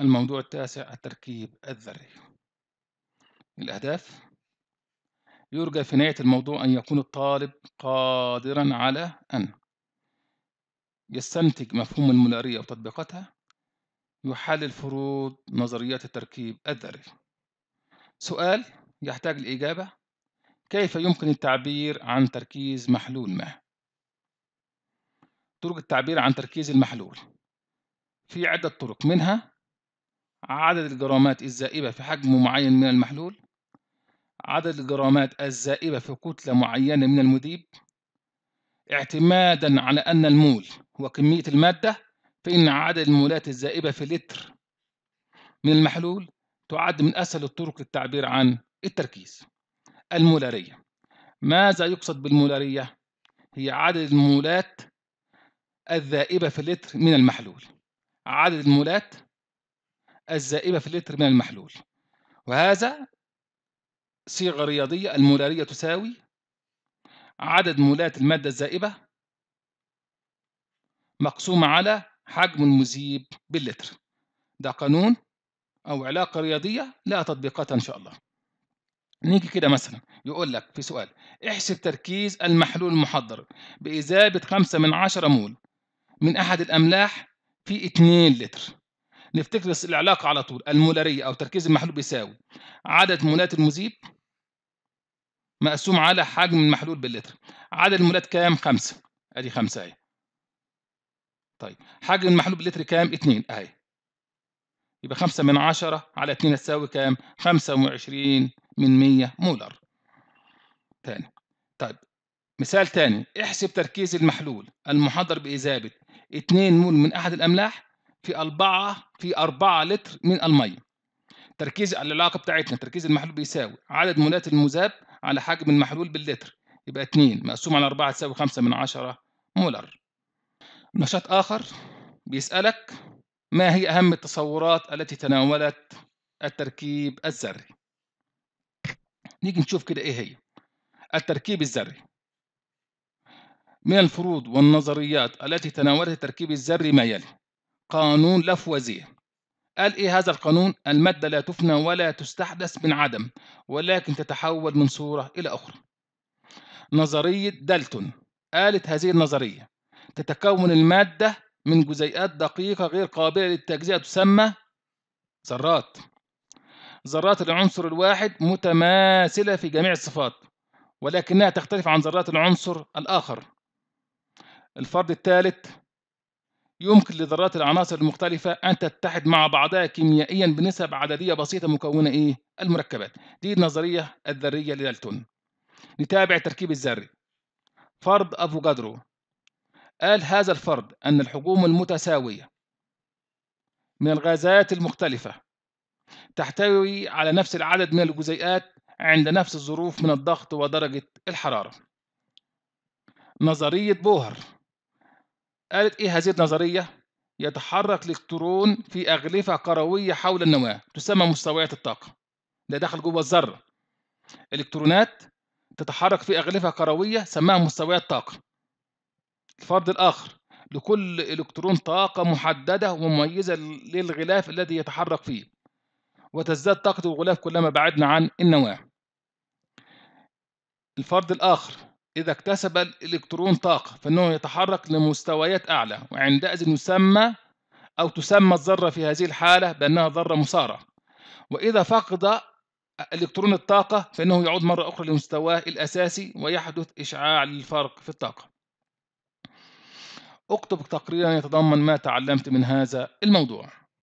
الموضوع التاسع التركيب الذري الأهداف يرجى في نهاية الموضوع أن يكون الطالب قادرا على أن يستنتج مفهوم المولارية وتطبيقاتها يحلل فروض نظريات التركيب الذري سؤال يحتاج الإجابة كيف يمكن التعبير عن تركيز محلول ما؟ طرق التعبير عن تركيز المحلول في عدة طرق منها عدد الجرامات الزائبة في حجم معين من المحلول عدد الجرامات الزائبة في كتلة معينة من المذيب اعتمادا على أن المول هو كمية المادة فإن عدد المولات الزائبة في لتر من المحلول تعد من أسهل الطرق للتعبير عن التركيز المولارية ماذا يقصد بالمولارية؟ هي عدد المولات الذائبة في لتر من المحلول عدد المولات الزائبة في اللتر من المحلول وهذا صيغة رياضية المولارية تساوي عدد مولات المادة الزائبة مقسومة على حجم المذيب باللتر ده قانون أو علاقة رياضية لها تطبيقات إن شاء الله نيجي كده مثلا يقول لك في سؤال احسب تركيز المحلول المحضر بإذابة 5 من 10 مول من أحد الأملاح في 2 لتر نفتكر العلاقة على طول المولارية أو تركيز المحلول بيساوي عدد مولات المذيب مقسوم على حجم المحلول باللتر عدد المولات كام؟ خمسة أدي خمسة أهي طيب حجم المحلول باللتر كام؟ اتنين أهي يبقى خمسة من عشرة على اتنين هتساوي كام؟ خمسة وعشرين من مية مولر تاني طيب مثال تاني احسب تركيز المحلول المحضر بإذابة اتنين مول من أحد الأملاح في 4 في 4 لتر من الميه تركيز العلاقه بتاعتنا تركيز المحلول بيساوي عدد مولات المذاب على حجم المحلول باللتر يبقى 2 مقسوم على 4 تساوي 5 من 10 مولر نشاط اخر بيسالك ما هي اهم التصورات التي تناولت التركيب الذري نيجي نشوف كده ايه هي التركيب الذري من الفروض والنظريات التي تناولت التركيب الذري ما يلي قانون لافوازيه قال إيه هذا القانون؟ المادة لا تفنى ولا تستحدث من عدم ولكن تتحول من صورة إلى أخرى نظرية دالتون قالت هذه النظرية تتكون المادة من جزيئات دقيقة غير قابلة للتجزئة تسمى ذرات ذرات العنصر الواحد متماثلة في جميع الصفات ولكنها تختلف عن ذرات العنصر الآخر الفرد الثالث يمكن لذرات العناصر المختلفة أن تتحد مع بعضها كيميائيا بنسب عددية بسيطة مكونة إيه؟ المركبات دي النظرية الذرية لدالتون نتابع التركيب الذري فرض أفوجادرو قال هذا الفرض أن الحجوم المتساوية من الغازات المختلفة تحتوي على نفس العدد من الجزيئات عند نفس الظروف من الضغط ودرجة الحرارة نظرية بوهر قالت إيه هذه النظرية؟ يتحرك إلكترون في أغلفة كروية حول النواة تسمى مستويات الطاقة ده دخل جوه الذرة إلكترونات تتحرك في أغلفة كروية سماها مستويات طاقة الفرد الآخر لكل إلكترون طاقة محددة ومميزة للغلاف الذي يتحرك فيه وتزداد طاقة الغلاف كلما بعدنا عن النواة الفرد الآخر إذا اكتسب الإلكترون طاقة فإنه يتحرك لمستويات أعلى وعندئذ يسمى أو تسمى الذرة في هذه الحالة بأنها ذرة مسارة وإذا فقد الإلكترون الطاقة فإنه يعود مرة أخرى لمستواه الأساسي ويحدث إشعاع للفرق في الطاقة اكتب تقريرا يتضمن ما تعلمت من هذا الموضوع